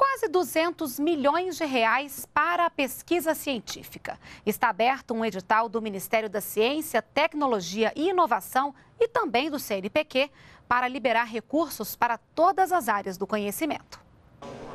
quase 200 milhões de reais para a pesquisa científica. Está aberto um edital do Ministério da Ciência, Tecnologia e Inovação e também do CNPq para liberar recursos para todas as áreas do conhecimento.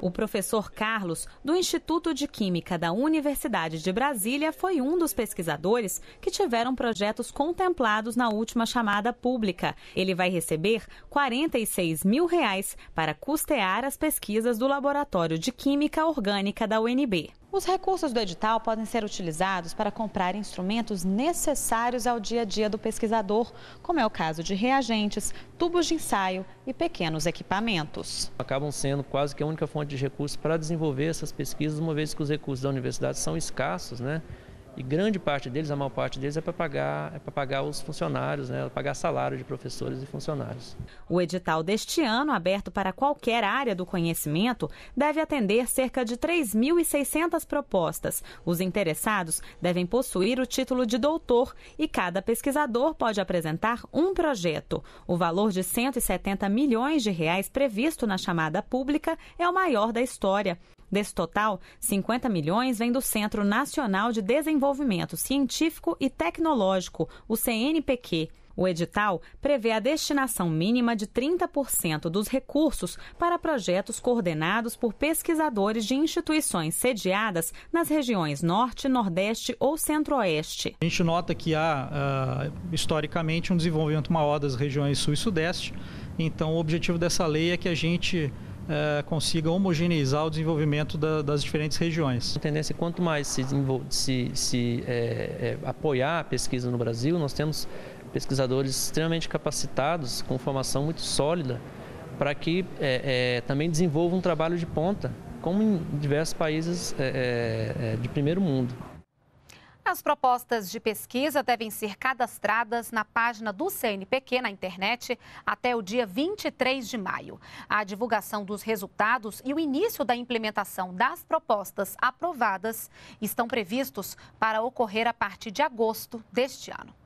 O professor Carlos, do Instituto de Química da Universidade de Brasília, foi um dos pesquisadores que tiveram projetos contemplados na última chamada pública. Ele vai receber R$ 46 mil reais para custear as pesquisas do Laboratório de Química Orgânica da UNB. Os recursos do edital podem ser utilizados para comprar instrumentos necessários ao dia a dia do pesquisador, como é o caso de reagentes, tubos de ensaio e pequenos equipamentos. Acabam sendo quase que a única fonte de recursos para desenvolver essas pesquisas, uma vez que os recursos da universidade são escassos, né? E grande parte deles, a maior parte deles, é para pagar, é para pagar os funcionários, né? pagar salário de professores e funcionários. O edital deste ano, aberto para qualquer área do conhecimento, deve atender cerca de 3.600 propostas. Os interessados devem possuir o título de doutor e cada pesquisador pode apresentar um projeto. O valor de 170 milhões de reais previsto na chamada pública é o maior da história. Desse total, 50 milhões vem do Centro Nacional de Desenvolvimento Científico e Tecnológico, o CNPq. O edital prevê a destinação mínima de 30% dos recursos para projetos coordenados por pesquisadores de instituições sediadas nas regiões Norte, Nordeste ou Centro-Oeste. A gente nota que há, ah, historicamente, um desenvolvimento maior das regiões Sul e Sudeste. Então, o objetivo dessa lei é que a gente é, consiga homogeneizar o desenvolvimento da, das diferentes regiões. A tendência é quanto mais se, se, se é, é, apoiar a pesquisa no Brasil, nós temos pesquisadores extremamente capacitados, com formação muito sólida, para que também desenvolvam um trabalho de ponta, como em diversos países de primeiro mundo. As propostas de pesquisa devem ser cadastradas na página do CNPq na internet até o dia 23 de maio. A divulgação dos resultados e o início da implementação das propostas aprovadas estão previstos para ocorrer a partir de agosto deste ano.